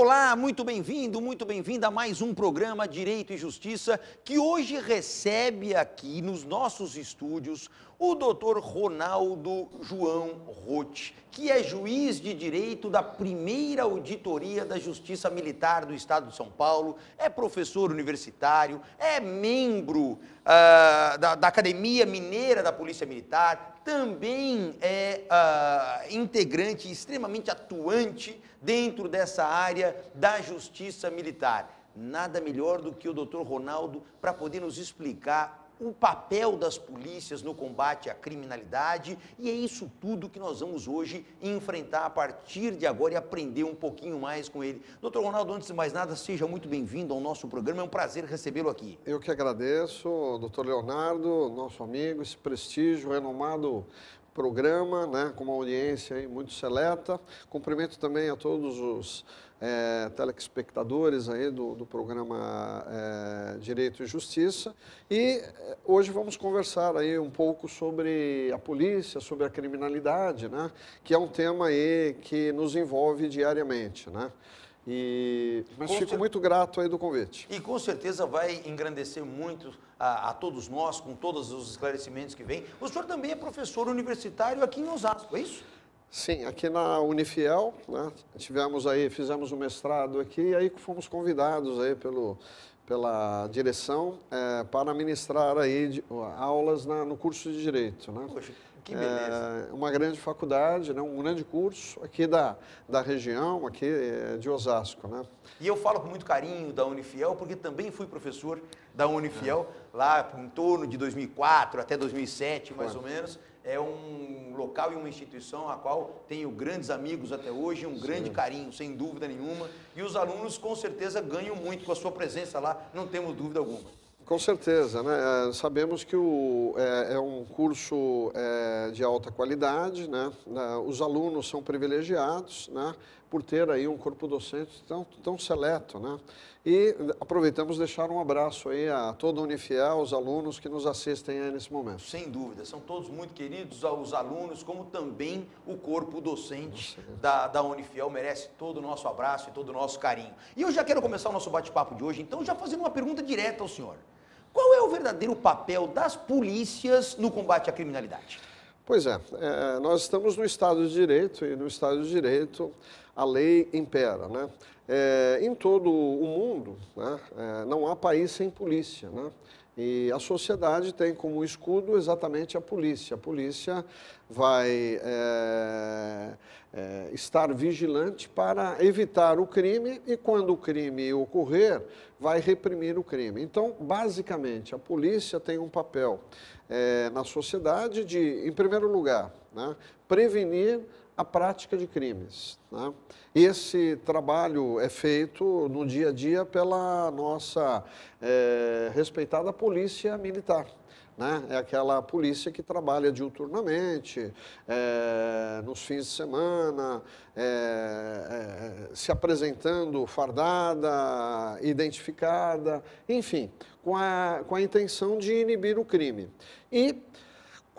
Olá, muito bem-vindo, muito bem-vinda a mais um programa Direito e Justiça que hoje recebe aqui nos nossos estúdios o doutor Ronaldo João Roth, que é juiz de direito da primeira auditoria da Justiça Militar do Estado de São Paulo, é professor universitário, é membro uh, da, da, Academia Mineira da Polícia Militar, também é uh, integrante, extremamente atuante dentro dessa área da Justiça Militar nada melhor do que o Dr. Ronaldo para poder nos explicar o papel das polícias no combate à criminalidade e é isso tudo que nós vamos hoje enfrentar a partir de agora e aprender um pouquinho mais com ele. Doutor Ronaldo, antes de mais nada, seja muito bem-vindo ao nosso programa, é um prazer recebê-lo aqui. Eu que agradeço, doutor Leonardo, nosso amigo, esse prestígio, renomado programa, né, com uma audiência aí muito seleta. Cumprimento também a todos os é, telespectadores aí do, do programa é, Direito e Justiça. E é, hoje vamos conversar aí um pouco sobre a polícia, sobre a criminalidade, né? que é um tema aí que nos envolve diariamente. Né? E, mas com fico cer... muito grato aí do convite. E com certeza vai engrandecer muito a, a todos nós com todos os esclarecimentos que vêm. O senhor também é professor universitário aqui em Osasco, é isso? Sim, aqui na Unifiel, né, tivemos aí, fizemos o um mestrado aqui e aí fomos convidados aí pelo, pela direção é, para ministrar aí de, aulas na, no curso de Direito. Né? Poxa, que beleza. É, uma grande faculdade, né, um grande curso aqui da, da região, aqui eh, de Osasco. Né? E eu falo com muito carinho da Unifiel, porque também fui professor da Unifiel é. lá em torno de 2004 até 2007, mais ou menos é um local e uma instituição a qual tenho grandes amigos até hoje, um Sim. grande carinho, sem dúvida nenhuma. E os alunos, com certeza, ganham muito com a sua presença lá, não temos dúvida alguma. Com certeza, né? É, sabemos que o, é, é um curso é, de alta qualidade, né? É, os alunos são privilegiados, né? por ter aí um corpo docente tão, tão seleto, né? E aproveitamos deixar um abraço aí a toda a Unifiel, aos alunos que nos assistem aí nesse momento. Sem dúvida, são todos muito queridos aos alunos, como também o corpo docente da, da Unifiel merece todo o nosso abraço e todo o nosso carinho. E eu já quero começar o nosso bate-papo de hoje, então já fazendo uma pergunta direta ao senhor. Qual é o verdadeiro papel das polícias no combate à criminalidade? Pois é, é nós estamos no Estado de Direito e no Estado de Direito a lei impera. Né? É, em todo o mundo, né? é, não há país sem polícia. Né? E a sociedade tem como escudo exatamente a polícia. A polícia vai é, é, estar vigilante para evitar o crime e, quando o crime ocorrer, vai reprimir o crime. Então, basicamente, a polícia tem um papel é, na sociedade de, em primeiro lugar, né, prevenir a prática de crimes. Né? Esse trabalho é feito no dia a dia pela nossa é, respeitada polícia militar. Né? É aquela polícia que trabalha diuturnamente, é, nos fins de semana, é, é, se apresentando fardada, identificada, enfim, com a, com a intenção de inibir o crime. E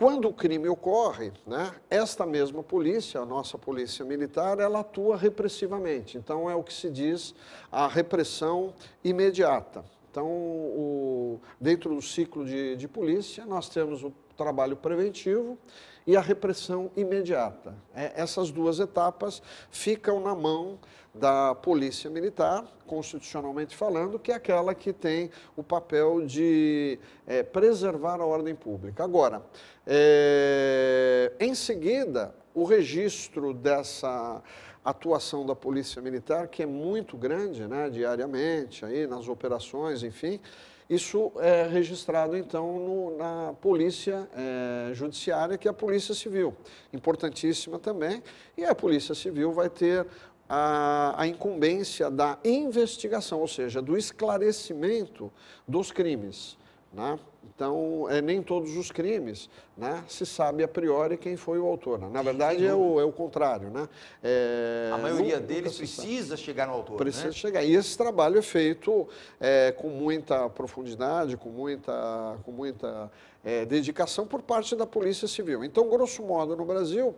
quando o crime ocorre, né, esta mesma polícia, a nossa polícia militar, ela atua repressivamente. Então é o que se diz a repressão imediata. Então, o, dentro do ciclo de, de polícia, nós temos o trabalho preventivo e a repressão imediata. É, essas duas etapas ficam na mão da polícia militar, constitucionalmente falando, que é aquela que tem o papel de é, preservar a ordem pública. Agora, é, em seguida, o registro dessa atuação da Polícia Militar, que é muito grande, né, diariamente, aí nas operações, enfim. Isso é registrado, então, no, na Polícia é, Judiciária, que é a Polícia Civil, importantíssima também. E a Polícia Civil vai ter a, a incumbência da investigação, ou seja, do esclarecimento dos crimes. Né? Então, é, nem todos os crimes né? se sabe a priori quem foi o autor. Né? Na verdade, é o, é o contrário. Né? É, a maioria nunca, deles nunca precisa chegar no autor. Precisa né? chegar. E esse trabalho é feito é, com muita profundidade, com muita, com muita é, dedicação por parte da Polícia Civil. Então, grosso modo, no Brasil.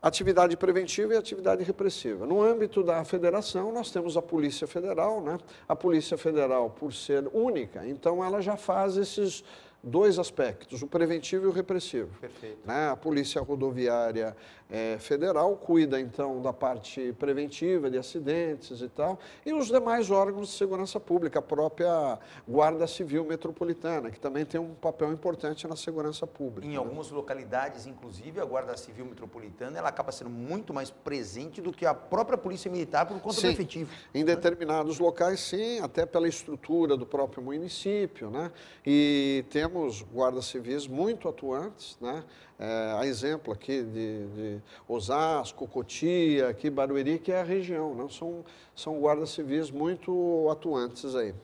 Atividade preventiva e atividade repressiva. No âmbito da federação, nós temos a Polícia Federal, né? A Polícia Federal, por ser única, então ela já faz esses dois aspectos, o preventivo e o repressivo. Perfeito. Né? A Polícia Rodoviária é, Federal cuida, então, da parte preventiva de acidentes e tal, e os demais órgãos de segurança pública, a própria Guarda Civil Metropolitana, que também tem um papel importante na segurança pública. Em né? algumas localidades, inclusive, a Guarda Civil Metropolitana ela acaba sendo muito mais presente do que a própria Polícia Militar por conta sim, do efetivo. Em né? determinados locais, sim, até pela estrutura do próprio município, né? E tem temos guardas civis muito atuantes, né? É, a exemplo aqui de, de, Osasco, Cotia, aqui Barueri, que é a região, né? são, são guardas civis muito atuantes aí.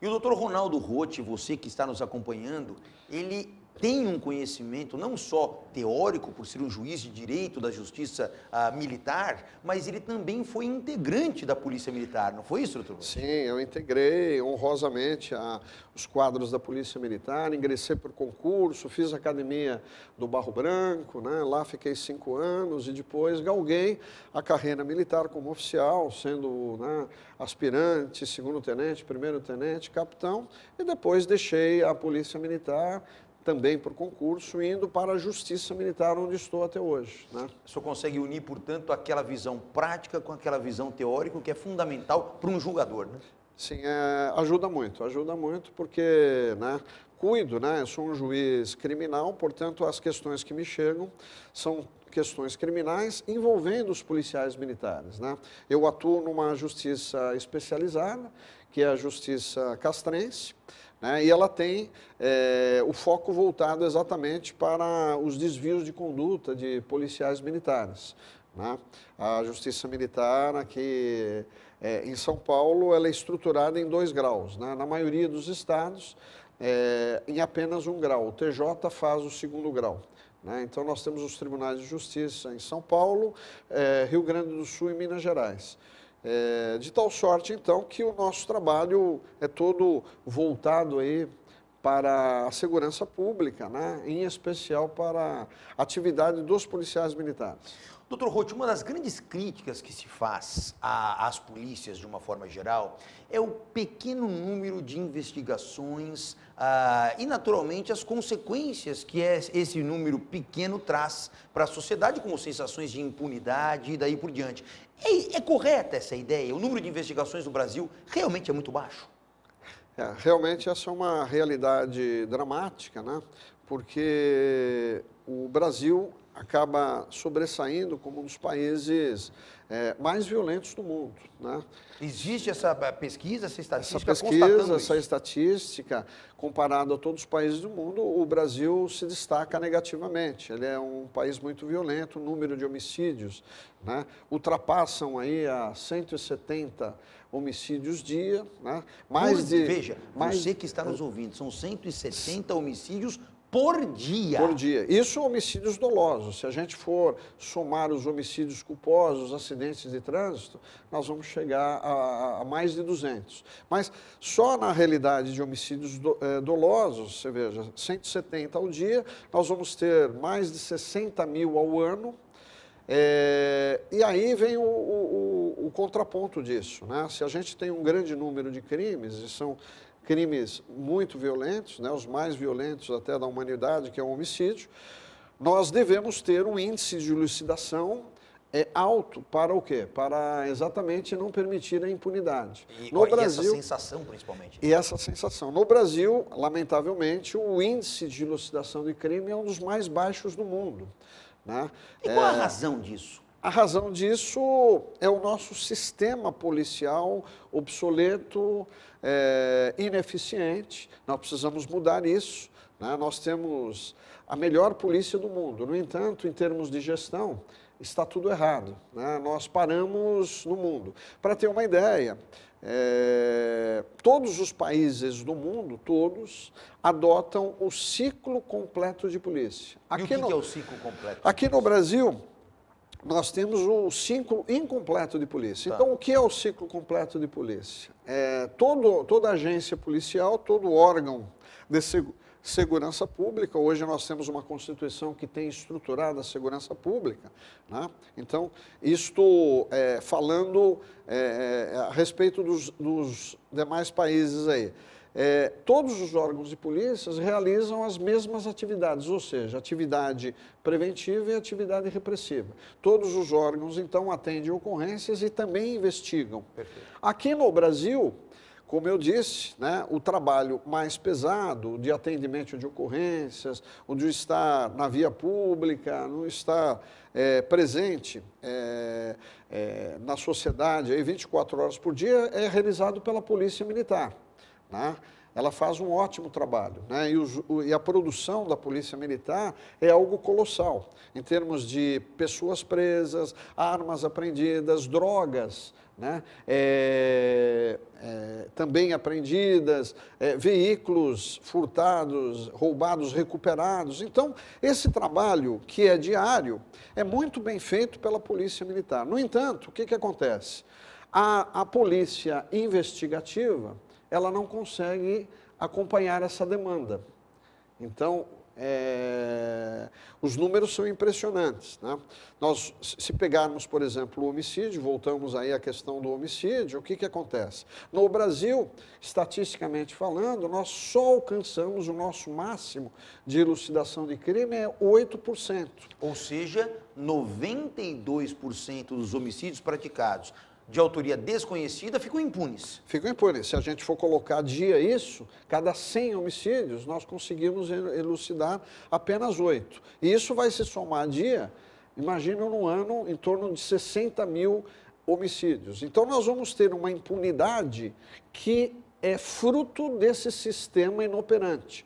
E o doutor Ronaldo Rotti, você que está nos acompanhando, ele tem um conhecimento não só teórico, por ser um juiz de direito da justiça ah, militar, mas ele também foi integrante da Polícia Militar, não foi isso, doutor? Sim, eu integrei honrosamente a, os quadros da Polícia Militar, ingressei por concurso, fiz a academia do Barro Branco, né? lá fiquei cinco anos e depois galguei a carreira militar como oficial, sendo né, aspirante, segundo-tenente, primeiro-tenente, capitão, e depois deixei a Polícia Militar também por concurso, indo para a Justiça Militar, onde estou até hoje. Né? O senhor consegue unir, portanto, aquela visão prática com aquela visão teórica, que é fundamental para um julgador, né? Sim, é, ajuda muito, ajuda muito, porque né, cuido, né, eu sou um juiz criminal, portanto, as questões que me chegam são questões criminais envolvendo os policiais militares. Né? Eu atuo numa justiça especializada, que é a justiça castrense, né? E ela tem é, o foco voltado exatamente para os desvios de conduta de policiais militares. Né? A justiça militar aqui é, em São Paulo ela é estruturada em dois graus. Né? Na maioria dos estados, é, em apenas um grau. O TJ faz o segundo grau. Né? Então, nós temos os tribunais de justiça em São Paulo, Rio Grande do Sul e Minas Gerais. É, de tal sorte, então, que o nosso trabalho é todo voltado aí para a segurança pública, né? em especial para a atividade dos policiais militares. Doutor Roth, uma das grandes críticas que se faz às polícias de uma forma geral é o pequeno número de investigações ah, e, naturalmente, as consequências que é esse número pequeno traz para a sociedade, como sensações de impunidade e daí por diante. É, é correta essa ideia? O número de investigações no Brasil realmente é muito baixo? É, realmente, essa é uma realidade dramática, né? porque o Brasil acaba sobressaindo como um dos países é, mais violentos do mundo. Né? Existe essa eh, pesquisa, essa estatística? Essa pesquisa, essa isso. estatística, comparado a todos os países do mundo, o Brasil se destaca negativamente. Ele é um país muito violento, o número de homicídios né? ultrapassam aí a 170 homicídios dia. Né? Mais Mas, de, veja, mais... você que está nos ouvindo, são 170 homicídios por dia. Por dia. Isso homicídios dolosos. Se a gente for somar os homicídios culposos, acidentes de trânsito, nós vamos chegar a, a, mais de 200. Mas só na realidade de homicídios do, é, dolosos, você veja, 170 ao dia, nós vamos ter mais de 60 mil ao ano, é, e aí vem o, o, o, o, contraponto disso. Né? Se a gente tem um grande número de crimes, e são crimes muito violentos, né, os mais violentos até da humanidade, que é o homicídio, nós devemos ter um índice de elucidação é alto para o quê? Para exatamente não permitir a impunidade. E, no Brasil, e essa sensação, principalmente. E essa sensação. No Brasil, lamentavelmente, o índice de elucidação de crime é um dos mais baixos do mundo. Né? E qual é... a razão disso? A razão disso é o nosso sistema policial obsoleto, é, ineficiente. Nós precisamos mudar isso. Né? Nós temos a melhor polícia do mundo. No entanto, em termos de gestão, está tudo errado. Né? Nós paramos no mundo. Para ter uma ideia, é, todos os países do mundo, todos, adotam o ciclo completo de polícia. Aqui e o que, no, que é o ciclo completo? Aqui no Brasil, nós temos um ciclo incompleto de polícia. Tá. Então, o que é o ciclo completo de polícia? É, todo, toda agência policial, todo órgão de seg segurança pública, hoje nós temos uma Constituição que tem estruturada a segurança pública. Né? Então, isto é, falando é, é a respeito dos, dos demais países aí é, todos os órgãos de polícias realizam as mesmas atividades, ou seja, atividade preventiva e atividade repressiva. Todos os órgãos, então, atendem ocorrências e também investigam. Perfeito. Aqui no Brasil, como eu disse, né, o trabalho mais pesado de atendimento de ocorrências, onde está na via pública, não está é, presente é, é na sociedade aí 24 horas por dia, é realizado pela Polícia Militar. Né? Ela faz um ótimo trabalho. Né? E, os, o, e, a produção da Polícia Militar é algo colossal, em termos de pessoas presas, armas apreendidas, drogas né? é, é, também apreendidas, é, veículos furtados, roubados, recuperados. Então, esse trabalho, que é diário, é muito bem feito pela Polícia Militar. No entanto, o que, que acontece? a, a polícia investigativa ela não consegue acompanhar essa demanda. Então, é, os números são impressionantes. Né? Nós, se pegarmos, por exemplo, o homicídio, voltamos aí à questão do homicídio, o que, que acontece? No Brasil, estatisticamente falando, nós só alcançamos o nosso máximo de elucidação de crime é 8%. Ou seja, 92% dos homicídios praticados de autoria desconhecida ficam impunes. Ficam impunes. Se a gente for colocar dia isso, cada 100 homicídios, nós conseguimos elucidar apenas 8. E isso vai se somar dia, imagina no ano, em torno de 60 mil homicídios. Então, nós vamos ter uma impunidade que é fruto desse sistema inoperante.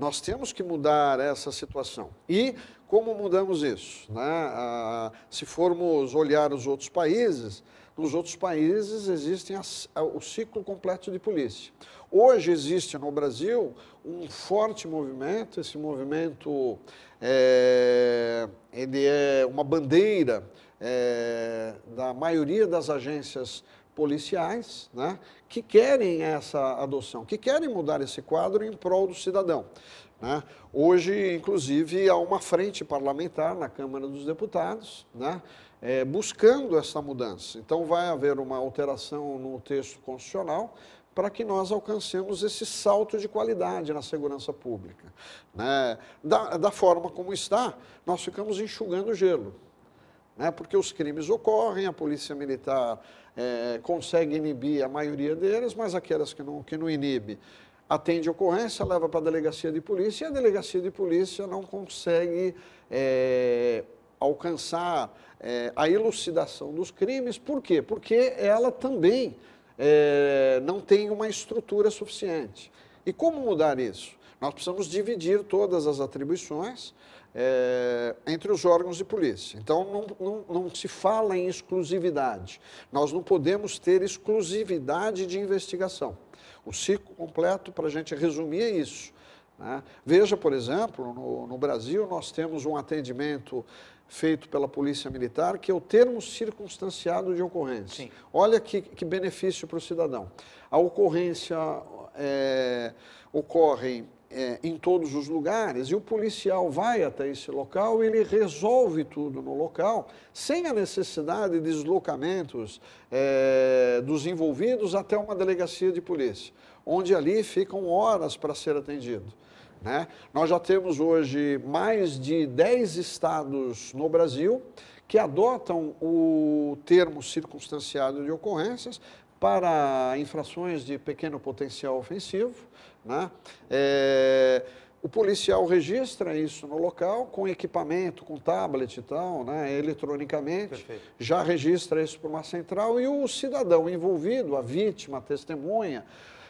Nós temos que mudar essa situação. E como mudamos isso? Né? Ah, se formos olhar os outros países, nos outros países existem as, ah, o ciclo completo de polícia. Hoje existe no Brasil um forte movimento, esse movimento é, ele é uma bandeira é, da maioria das agências policiais né, que querem essa adoção, que querem mudar esse quadro em prol do cidadão. Né? Hoje, inclusive, há uma frente parlamentar na Câmara dos Deputados né, é, buscando essa mudança. Então, vai haver uma alteração no texto constitucional para que nós alcancemos esse salto de qualidade na segurança pública. Né? Da, da forma como está, nós ficamos enxugando gelo né? porque os crimes ocorrem, a polícia militar é, consegue inibir a maioria deles, mas aquelas que não, que não inibe atende a ocorrência, leva para a delegacia de polícia e a delegacia de polícia não consegue é, alcançar é, a elucidação dos crimes. Por quê? Porque ela também é, não tem uma estrutura suficiente. E como mudar isso? Nós precisamos dividir todas as atribuições é, entre os órgãos de polícia. Então, não, não, não se fala em exclusividade. Nós não podemos ter exclusividade de investigação. O ciclo completo, para a gente resumir, é isso. Né? Veja, por exemplo, no, no Brasil, nós temos um atendimento feito pela Polícia Militar, que é o termo circunstanciado de ocorrência. Sim. Olha que, que benefício para o cidadão. A ocorrência é, ocorre é, em todos os lugares e o policial vai até esse local, ele resolve tudo no local, sem a necessidade de deslocamentos é, dos envolvidos até uma delegacia de polícia, onde ali ficam horas para ser atendido. Né? Nós já temos hoje mais de 10 estados no Brasil que adotam o termo circunstanciado de ocorrências para infrações de pequeno potencial ofensivo, né? É, o policial registra isso no local com equipamento, com tablet e tal, né, eletronicamente, Perfeito. já registra isso para uma central e o cidadão envolvido, a vítima, a testemunha,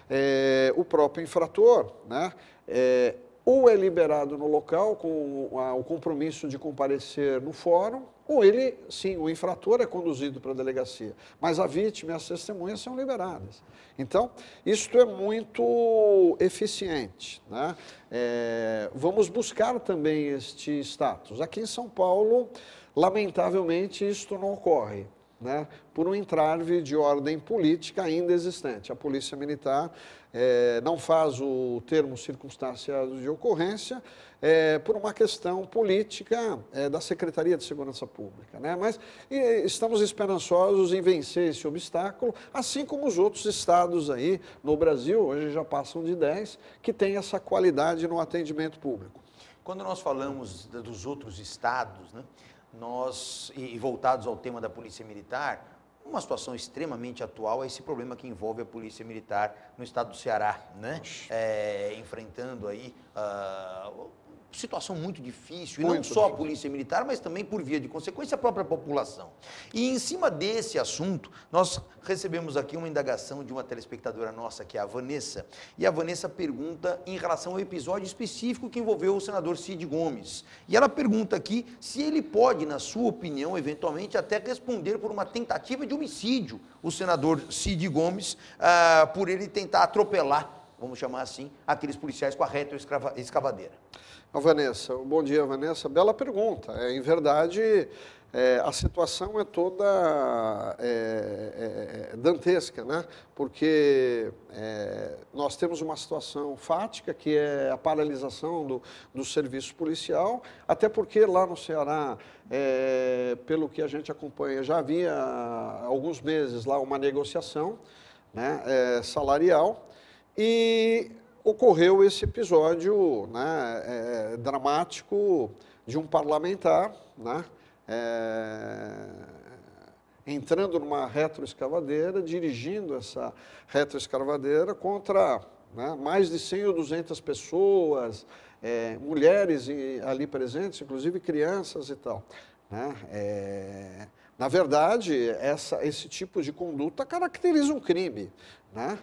é, o próprio infrator, né, é, ou é liberado no local com a, o compromisso de comparecer no fórum, com ele, sim, o infrator é conduzido para a delegacia, mas a vítima e as testemunhas são liberadas. Então, isto é muito eficiente. Né? É, vamos buscar também este status. Aqui em São Paulo, lamentavelmente, isto não ocorre né, por um entrave de ordem política ainda existente. A Polícia Militar é, não faz o termo circunstanciado de ocorrência é, por uma questão política é, da Secretaria de Segurança Pública. Né? Mas e, estamos esperançosos em vencer esse obstáculo, assim como os outros estados aí no Brasil, hoje já passam de 10, que têm essa qualidade no atendimento público. Quando nós falamos dos outros estados, né, nós, e, e voltados ao tema da Polícia Militar, uma situação extremamente atual é esse problema que envolve a polícia militar no estado do Ceará, né? É, enfrentando aí uh, situação muito difícil, muito e não só a polícia militar, mas também, por via de consequência, a própria população. E em cima desse assunto, nós recebemos aqui uma indagação de uma telespectadora nossa, que é a Vanessa, e a Vanessa pergunta em relação ao episódio específico que envolveu o senador Cid Gomes. E ela pergunta aqui se ele pode, na sua opinião, eventualmente até responder por uma tentativa de homicídio, o senador Cid Gomes, ah, por ele tentar atropelar vamos chamar assim, aqueles policiais com a reta escavadeira. Vanessa, bom dia, Vanessa. Bela pergunta. É, em verdade, é, a situação é toda é, é, é dantesca, né? porque é, nós temos uma situação fática, que é a paralisação do, do serviço policial, até porque lá no Ceará, é, pelo que a gente acompanha, já havia alguns meses lá uma negociação né, salarial, e ocorreu esse episódio né, é, dramático de um parlamentar né, é, entrando numa retroescavadeira, dirigindo essa retroescavadeira contra né, mais de 100 ou 200 pessoas, é, mulheres ali presentes, inclusive crianças e tal. Né? É, na verdade, essa, esse tipo de conduta caracteriza um crime. Né?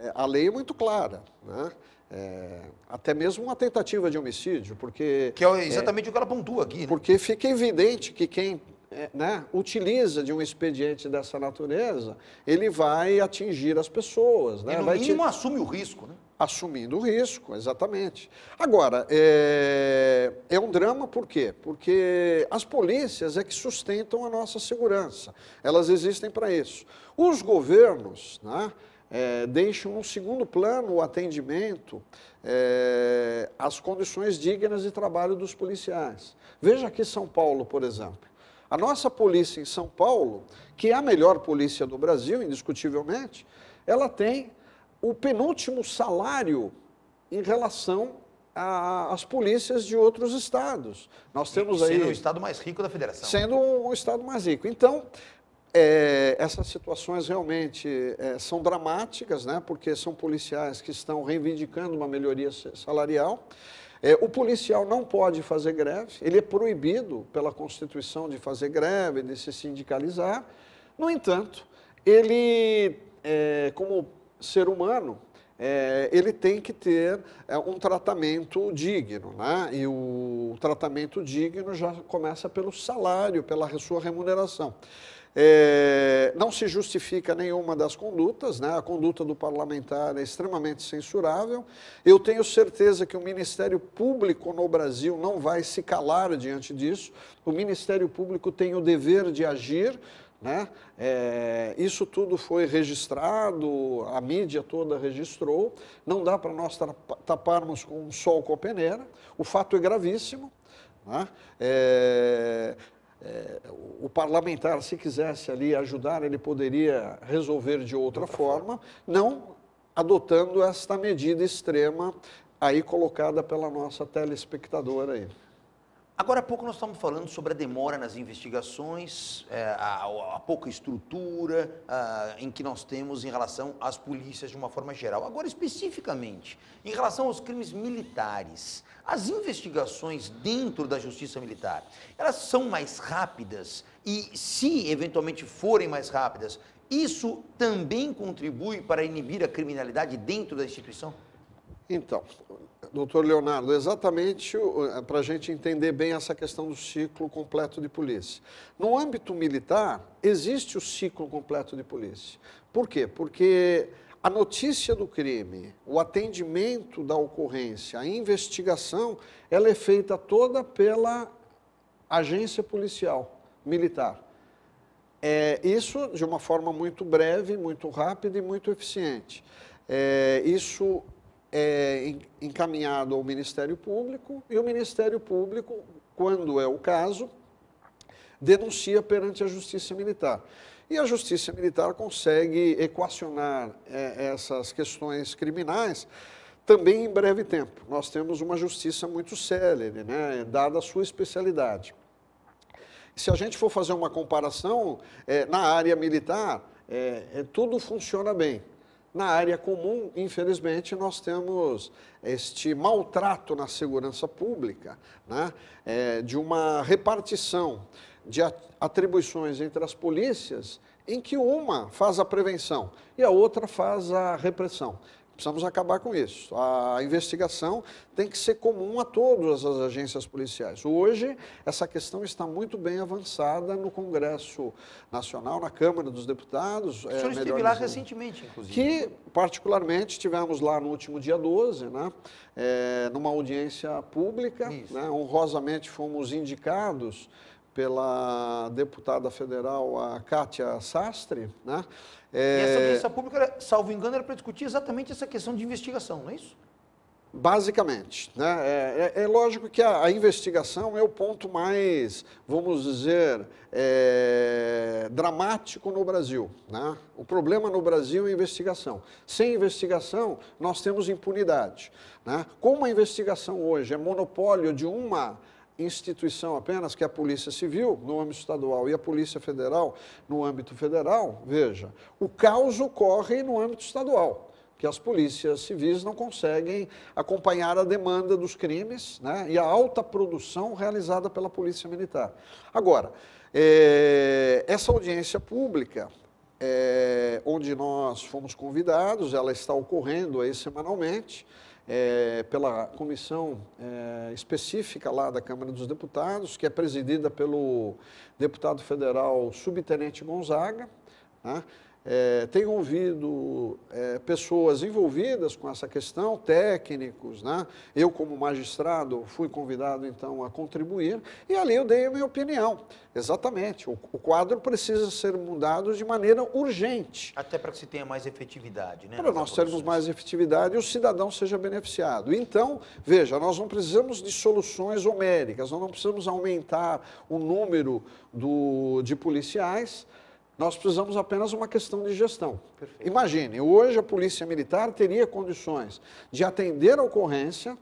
É, a lei é muito clara, né? É, até mesmo uma tentativa de homicídio, porque... Que é, é exatamente é, o que ela pontua aqui. Né? Porque fica evidente que quem é, né, utiliza de um expediente dessa natureza, ele vai atingir as pessoas. Né? E no vai mínimo te... assume o risco, né? Assumindo o risco, exatamente. Agora, é, é um drama por quê? Porque as polícias é que sustentam a nossa segurança. Elas existem para isso. Os governos, né? é, deixam um segundo plano o atendimento é, às condições dignas de trabalho dos policiais. Veja aqui São Paulo, por exemplo. A nossa polícia em São Paulo, que é a melhor polícia do Brasil, indiscutivelmente, ela tem o penúltimo salário em relação às polícias de outros estados. Nós temos sendo aí. Sendo o estado mais rico da federação. Sendo o um estado mais rico. Então, é, essas situações realmente é, são dramáticas, né, porque são policiais que estão reivindicando uma melhoria salarial. É, o policial não pode fazer greve, ele é proibido pela Constituição de fazer greve, de se sindicalizar. No entanto, ele, é, como ser humano, é, ele tem que ter é, um tratamento digno, né? E o tratamento digno já começa pelo salário, pela sua remuneração. É, não se justifica nenhuma das condutas, né? a conduta do parlamentar é extremamente censurável. Eu tenho certeza que o Ministério Público no Brasil não vai se calar diante disso. O Ministério Público tem o dever de agir. Né? É, isso tudo foi registrado, a mídia toda registrou. Não dá para nós taparmos com um sol com a peneira. O fato é gravíssimo. Né? É, é, o parlamentar, se quisesse ali ajudar, ele poderia resolver de outra, forma, forma, não adotando esta medida extrema aí colocada pela nossa telespectadora aí. Agora há pouco nós estamos falando sobre a demora nas investigações, é, a, pouca estrutura em que nós temos em relação às polícias de uma forma geral. Agora, especificamente, em relação aos crimes militares, as investigações dentro da justiça militar, elas são mais rápidas e, se eventualmente forem mais rápidas, isso também contribui para inibir a criminalidade dentro da instituição? Então, Doutor Leonardo, exatamente é, para a gente entender bem essa questão do ciclo completo de polícia. No âmbito militar, existe o ciclo completo de polícia. Por quê? Porque a notícia do crime, o atendimento da ocorrência, a investigação, ela é feita toda pela agência policial militar. É, isso de uma forma muito breve, muito rápida e muito eficiente. É, isso é encaminhado ao Ministério Público e o Ministério Público, quando é o caso, denuncia perante a Justiça Militar. E a Justiça Militar consegue equacionar é, essas questões criminais também em breve tempo. Nós temos uma justiça muito célere, né, dada a sua especialidade. Se a gente for fazer uma comparação, é, na área militar, é, é tudo funciona bem. Na área comum, infelizmente, nós temos este maltrato na segurança pública, né? É, de uma repartição de atribuições entre as polícias em que uma faz a prevenção e a outra faz a repressão. Precisamos acabar com isso. A investigação tem que ser comum a todas as agências policiais. Hoje, essa questão está muito bem avançada no Congresso Nacional, na Câmara dos Deputados. O é senhor é, esteve lá recentemente, inclusive. Que, particularmente, tivemos lá no último dia 12, né, é, numa audiência pública. Né, honrosamente fomos indicados pela deputada federal, a Kátia Sastre. Né? É... E essa é, audiência pública, salvo engano, era para discutir exatamente essa questão de investigação, não é isso? Basicamente. Né? É, é, é lógico que a, a, investigação é o ponto mais, vamos dizer, é, dramático no Brasil. Né? O problema no Brasil é a investigação. Sem investigação, nós temos impunidade. Né? Como a investigação hoje é monopólio de uma instituição apenas, que é a Polícia Civil no âmbito estadual e a Polícia Federal no âmbito federal, veja, o caos ocorre no âmbito estadual, que as polícias civis não conseguem acompanhar a demanda dos crimes né, e a alta produção realizada pela Polícia Militar. Agora, é, essa audiência pública, é, onde nós fomos convidados, ela está ocorrendo aí semanalmente, é, pela comissão é, específica lá da Câmara dos Deputados, que é presidida pelo deputado federal subtenente Gonzaga, né? é, tenho ouvido é, pessoas envolvidas com essa questão, técnicos, né? Eu, como magistrado, fui convidado, então, a contribuir e ali eu dei a minha opinião. Exatamente, o, o quadro precisa ser mudado de maneira urgente. Até para que se tenha mais efetividade, né? Para nós termos mais efetividade e o cidadão seja beneficiado. Então, veja, nós não precisamos de soluções homéricas, nós não precisamos aumentar o número do, de policiais, nós precisamos apenas uma questão de gestão. Perfeito. Imagine, hoje a Polícia Militar teria condições de atender a ocorrência,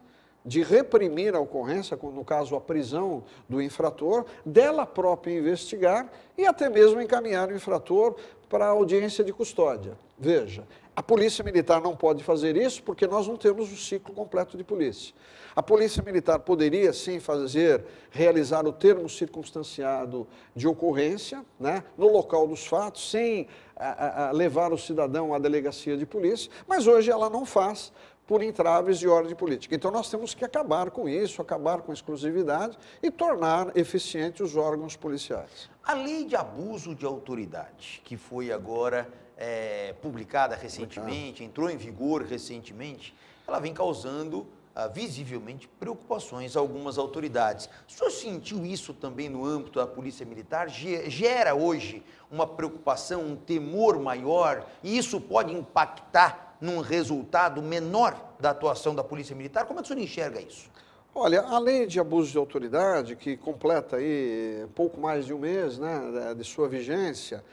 de reprimir a ocorrência, no caso a prisão do infrator, dela própria investigar e até mesmo encaminhar o infrator para a audiência de custódia. Veja, a polícia militar não pode fazer isso porque nós não temos o ciclo completo de polícia. A polícia militar poderia sim fazer, realizar o termo circunstanciado de ocorrência, né, no local dos fatos, sem a, a, levar o cidadão à delegacia de polícia, mas hoje ela não faz por entraves de ordem política. Então nós temos que acabar com isso, acabar com a exclusividade e tornar eficientes os órgãos policiais. A lei de abuso de autoridade, que foi agora é, publicada recentemente, entrou em vigor recentemente, ela vem causando ah, visivelmente preocupações a algumas autoridades. O senhor sentiu isso também no âmbito da Polícia Militar? Gera hoje uma preocupação, um temor maior e isso pode impactar num resultado menor da atuação da Polícia Militar? Como é que o senhor enxerga isso? Olha, a lei de abuso de autoridade, que completa aí pouco mais de um mês né, de sua vigência,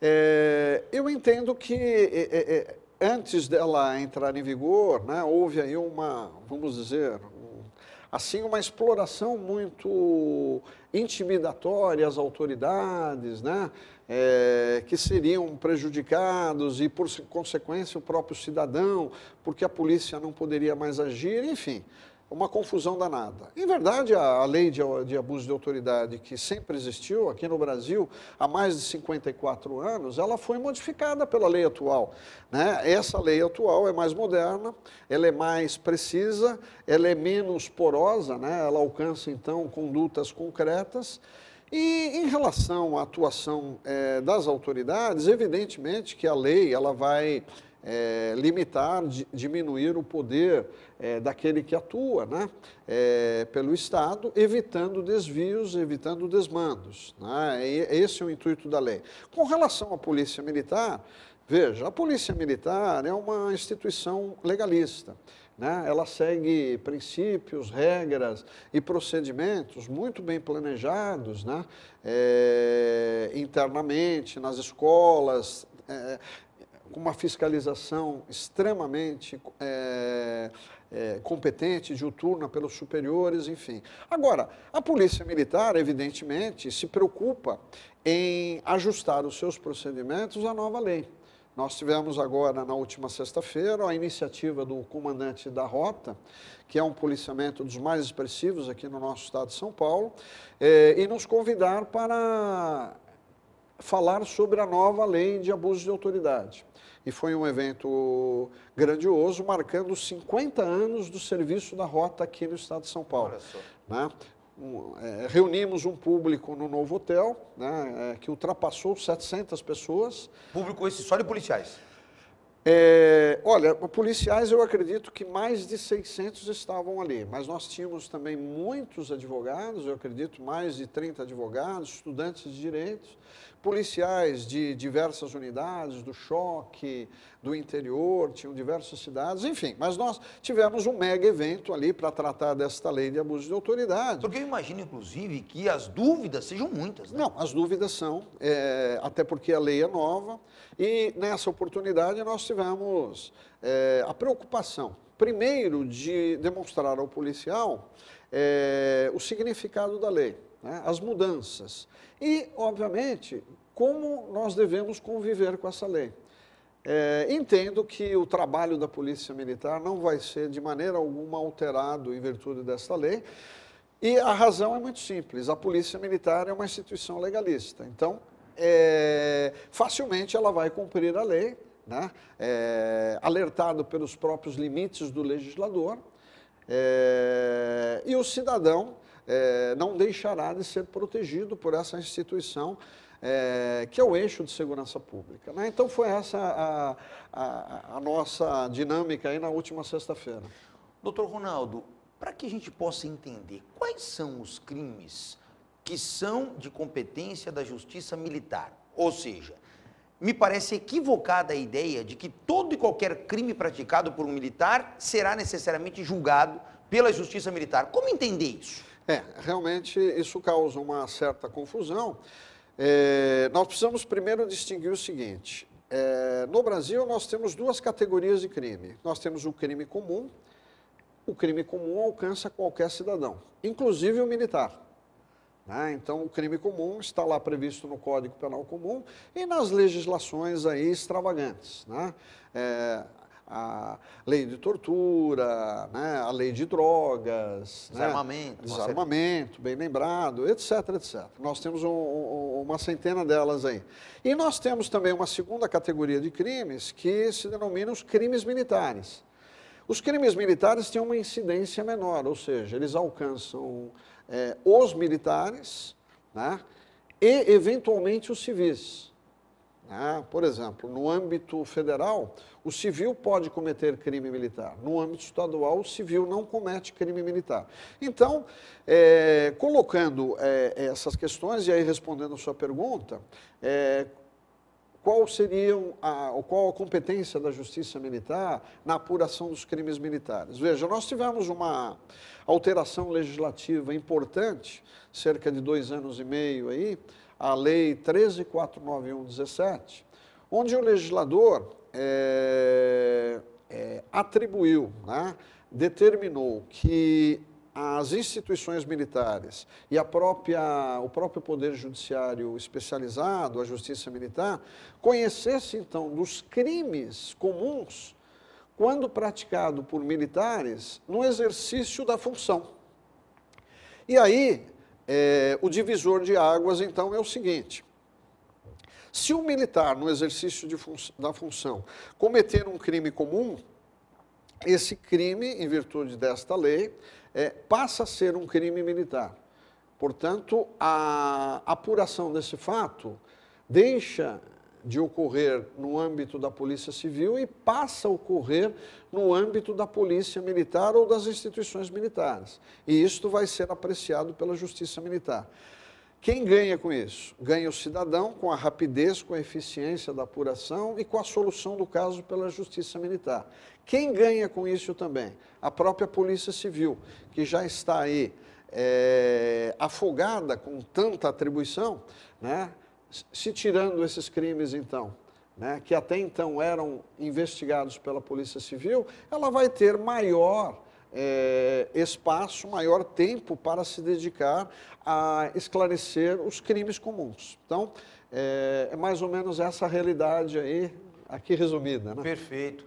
é, eu entendo que é, é, é, antes dela entrar em vigor, né, houve aí uma, vamos dizer, um, assim uma exploração muito intimidatória às autoridades, né, é, que seriam prejudicados e por consequência o próprio cidadão, porque a polícia não poderia mais agir, enfim uma confusão danada. Em verdade, a, lei de, de abuso de autoridade, que sempre existiu aqui no Brasil há mais de 54 anos, ela foi modificada pela lei atual. Né? Essa lei atual é mais moderna, ela é mais precisa, ela é menos porosa, né? ela alcança então condutas concretas. E em relação à atuação é, das autoridades, evidentemente que a lei ela vai é, limitar, diminuir o poder é, daquele que atua né, é, pelo Estado, evitando desvios, evitando desmandos. Né, esse é o intuito da lei. Com relação à Polícia Militar, veja, a Polícia Militar é uma instituição legalista. Né? Ela segue princípios, regras e procedimentos muito bem planejados né? É, internamente, nas escolas. É, com uma fiscalização extremamente é, é, competente, diuturna pelos superiores, enfim. Agora, a Polícia Militar, evidentemente, se preocupa em ajustar os seus procedimentos à nova lei. Nós tivemos agora, na última sexta-feira, a iniciativa do comandante da Rota, que é um policiamento dos mais expressivos aqui no nosso estado de São Paulo, é, e nos convidar para falar sobre a nova lei de abuso de autoridade. E foi um evento grandioso, marcando 50 anos do serviço da Rota aqui no estado de São Paulo. Né? Um, é, reunimos um público no novo hotel, né, é, que ultrapassou 700 pessoas. Público esse só de policiais? É, olha, policiais eu acredito que mais de 600 estavam ali, mas nós tínhamos também muitos advogados, eu acredito mais de 30 advogados, estudantes de direitos, policiais de diversas unidades, do choque, do interior, tinham diversas cidades, enfim. Mas nós tivemos um mega evento ali para tratar desta lei de abuso de autoridade. Porque eu imagino, inclusive, que as dúvidas sejam muitas. Né? Não, as dúvidas são, é, até porque a lei é nova. E nessa oportunidade nós tivemos é, a preocupação, primeiro, de demonstrar ao policial é, o significado da lei né, as mudanças. E, obviamente, como nós devemos conviver com essa lei. É, entendo que o trabalho da Polícia Militar não vai ser de maneira alguma alterado em virtude dessa lei. E a razão é muito simples: a Polícia Militar é uma instituição legalista. Então, é, facilmente ela vai cumprir a lei, né? é, alertado pelos próprios limites do legislador. É, e o cidadão é, não deixará de ser protegido por essa instituição é, que é o eixo de segurança pública. Né? Então, foi essa a, a, a nossa dinâmica aí na última sexta-feira. Doutor Ronaldo, para que a gente possa entender quais são os crimes que são de competência da justiça militar, ou seja, me parece equivocada a ideia de que todo e qualquer crime praticado por um militar será necessariamente julgado pela justiça militar. Como entender isso? É, realmente isso causa uma certa confusão. É, nós precisamos primeiro distinguir o seguinte: é, no Brasil nós temos duas categorias de crime. Nós temos o crime comum. O crime comum alcança qualquer cidadão, inclusive o militar. Né? então, o crime comum está lá previsto no Código Penal Comum e nas legislações aí extravagantes. Né? É, a lei de tortura, né, a lei de drogas, né, desarmamento, né, desarmamento, bem lembrado, etc, etc. Nós temos um, um, uma centena delas aí. E nós temos também uma segunda categoria de crimes que se denomina os crimes militares. Os crimes militares têm uma incidência menor, ou seja, eles alcançam é, os militares né, e, eventualmente, os civis. Ah, por exemplo, no âmbito federal, o civil pode cometer crime militar. No âmbito estadual, o civil não comete crime militar. Então, é, colocando é, essas questões e aí respondendo a sua pergunta, é, qual seria a, qual a competência da Justiça Militar na apuração dos crimes militares. Veja, nós tivemos uma alteração legislativa importante, cerca de dois anos e meio aí, a Lei 13491/17, onde o legislador é, é, atribuiu, né, determinou que as instituições militares e a própria, o próprio Poder Judiciário especializado, a Justiça Militar, conhecesse então dos crimes comuns quando praticado por militares no exercício da função. E aí, é, o divisor de águas, então, é o seguinte: se um militar, no exercício fun da função, cometer um crime comum, esse crime, em virtude desta lei, é, passa a ser um crime militar. Portanto, a apuração desse fato deixa de ocorrer no âmbito da Polícia Civil e passa a ocorrer no âmbito da Polícia Militar ou das instituições militares. E isto vai ser apreciado pela Justiça Militar. Quem ganha com isso? Ganha o cidadão com a rapidez, com a eficiência da apuração e com a solução do caso pela Justiça Militar. Quem ganha com isso também? A própria Polícia Civil, que já está aí é, afogada com tanta atribuição, né? Se tirando esses crimes, então, né, que até então eram investigados pela Polícia Civil, ela vai ter maior é, espaço, maior tempo para se dedicar a esclarecer os crimes comuns. Então, é, é mais ou menos essa realidade aí, aqui resumida. Né? Perfeito.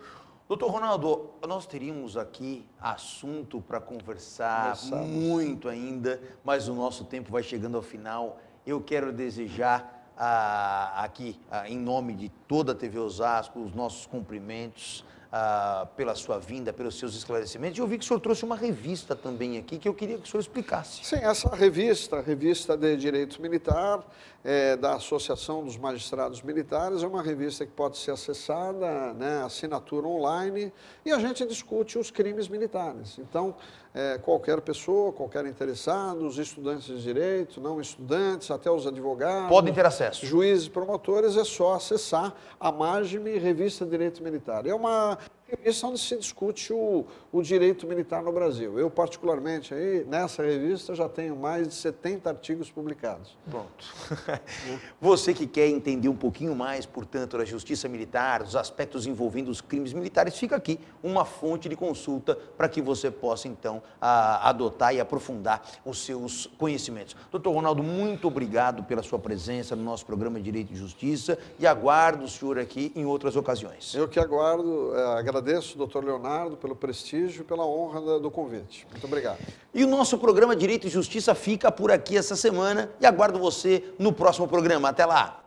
Doutor Ronaldo, nós teríamos aqui assunto para conversar muito ainda, mas o nosso tempo vai chegando ao final. Eu quero desejar ah, aqui, ah, em nome de toda a TV Osasco, os nossos cumprimentos ah, pela sua vinda, pelos seus esclarecimentos. E eu vi que o senhor trouxe uma revista também aqui que eu queria que o senhor explicasse. Sim, essa revista, a Revista de Direito Militar, é, da Associação dos Magistrados Militares, é uma revista que pode ser acessada, né, assinatura online, e a gente discute os crimes militares. Então, é, qualquer pessoa, qualquer interessado, os estudantes de direito, não estudantes, até os advogados. Podem ter acesso. Juízes, promotores, é só acessar a MAGME Revista Direito Militar. É uma revista onde se discute o, o direito militar no Brasil. Eu, particularmente, aí, nessa revista já tenho mais de 70 artigos publicados. Pronto. Você que quer entender um pouquinho mais, portanto, da justiça militar, dos aspectos envolvendo os crimes militares, fica aqui uma fonte de consulta para que você possa, então, a, adotar e aprofundar os seus conhecimentos. Doutor Ronaldo, muito obrigado pela sua presença no nosso programa Direito e Justiça e aguardo o senhor aqui em outras ocasiões. Eu que agradeço. É, eh, agradeço, doutor Leonardo, pelo prestígio e pela honra do convite. Muito obrigado. E o nosso programa Direito e Justiça fica por aqui essa semana e aguardo você no próximo programa. Até lá!